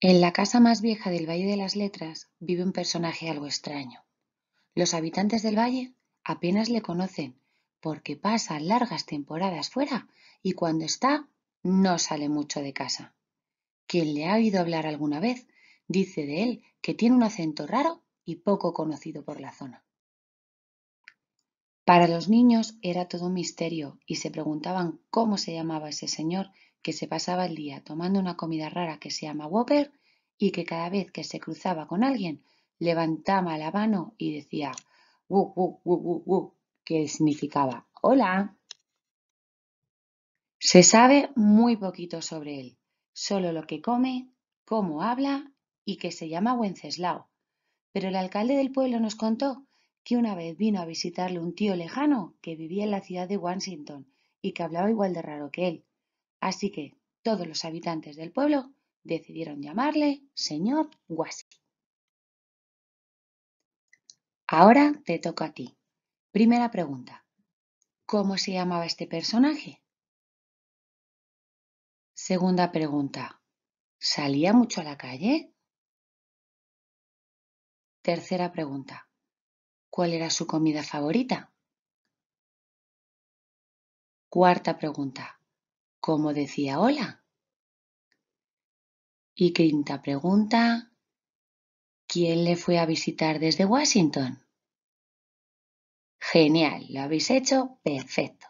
En la casa más vieja del Valle de las Letras vive un personaje algo extraño. Los habitantes del valle apenas le conocen porque pasa largas temporadas fuera y cuando está no sale mucho de casa. Quien le ha oído hablar alguna vez dice de él que tiene un acento raro y poco conocido por la zona. Para los niños era todo un misterio y se preguntaban cómo se llamaba ese señor que se pasaba el día tomando una comida rara que se llama Whopper y que cada vez que se cruzaba con alguien levantaba la mano y decía wu, wu, wu, wu, que significaba hola. Se sabe muy poquito sobre él, solo lo que come, cómo habla y que se llama Wenceslao. Pero el alcalde del pueblo nos contó que una vez vino a visitarle un tío lejano que vivía en la ciudad de Washington y que hablaba igual de raro que él, Así que todos los habitantes del pueblo decidieron llamarle señor Guasi. Ahora te toca a ti. Primera pregunta. ¿Cómo se llamaba este personaje? Segunda pregunta. ¿Salía mucho a la calle? Tercera pregunta. ¿Cuál era su comida favorita? Cuarta pregunta. ¿Cómo decía hola? Y quinta pregunta, ¿quién le fue a visitar desde Washington? Genial, lo habéis hecho perfecto.